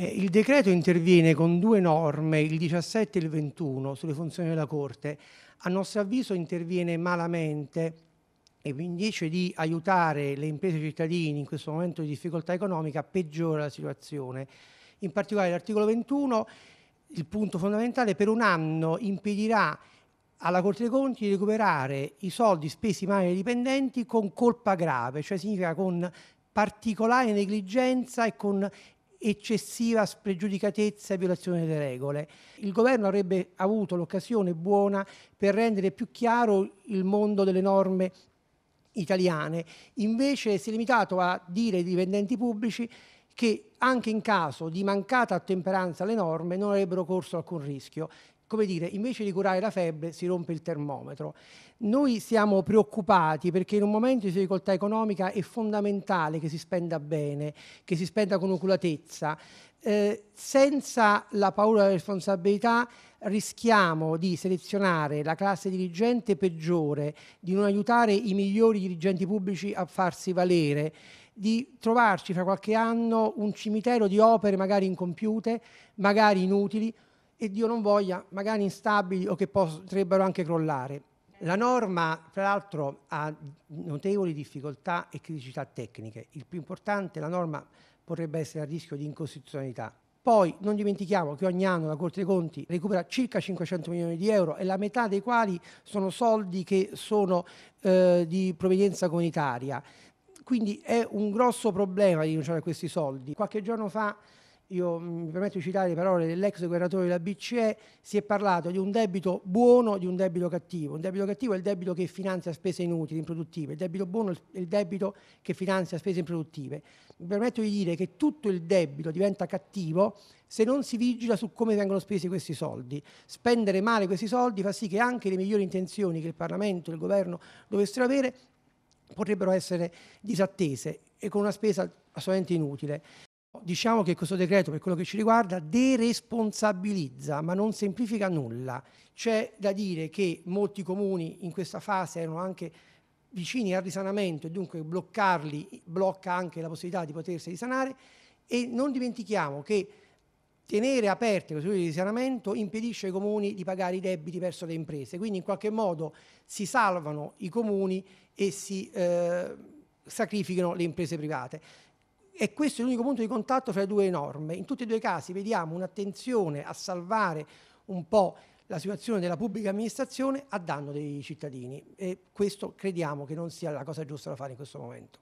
Eh, il decreto interviene con due norme, il 17 e il 21, sulle funzioni della Corte. A nostro avviso interviene malamente e invece di aiutare le imprese cittadini in questo momento di difficoltà economica peggiora la situazione. In particolare l'articolo 21, il punto fondamentale, per un anno impedirà alla Corte dei Conti di recuperare i soldi spesi male ai dipendenti con colpa grave, cioè significa con particolare negligenza e con eccessiva spregiudicatezza e violazione delle regole. Il governo avrebbe avuto l'occasione buona per rendere più chiaro il mondo delle norme italiane, invece si è limitato a dire ai dipendenti pubblici che anche in caso di mancata attemperanza alle norme non avrebbero corso alcun rischio come dire, invece di curare la febbre si rompe il termometro. Noi siamo preoccupati perché in un momento di difficoltà economica è fondamentale che si spenda bene, che si spenda con oculatezza. Eh, senza la paura della responsabilità rischiamo di selezionare la classe dirigente peggiore, di non aiutare i migliori dirigenti pubblici a farsi valere, di trovarci fra qualche anno un cimitero di opere magari incompiute, magari inutili, e Dio non voglia, magari instabili o che potrebbero anche crollare. La norma, tra l'altro, ha notevoli difficoltà e criticità tecniche. Il più importante, la norma potrebbe essere a rischio di incostituzionalità. Poi non dimentichiamo che ogni anno la Corte dei Conti recupera circa 500 milioni di euro e la metà dei quali sono soldi che sono eh, di provenienza comunitaria. Quindi è un grosso problema rinunciare a questi soldi. Qualche giorno fa io mm, mi permetto di citare le parole dell'ex governatore della BCE, si è parlato di un debito buono e di un debito cattivo. Un debito cattivo è il debito che finanzia spese inutili, improduttive, il debito buono è il debito che finanzia spese improduttive. Mi permetto di dire che tutto il debito diventa cattivo se non si vigila su come vengono spesi questi soldi. Spendere male questi soldi fa sì che anche le migliori intenzioni che il Parlamento e il Governo dovessero avere potrebbero essere disattese e con una spesa assolutamente inutile diciamo che questo decreto, per quello che ci riguarda, deresponsabilizza, ma non semplifica nulla. C'è da dire che molti comuni in questa fase erano anche vicini al risanamento e dunque bloccarli blocca anche la possibilità di potersi risanare e non dimentichiamo che tenere aperte le procedure di risanamento impedisce ai comuni di pagare i debiti verso le imprese, quindi in qualche modo si salvano i comuni e si eh, sacrificano le imprese private e questo è l'unico punto di contatto fra le due norme. In tutti e due i casi vediamo un'attenzione a salvare un po' la situazione della pubblica amministrazione a danno dei cittadini e questo crediamo che non sia la cosa giusta da fare in questo momento.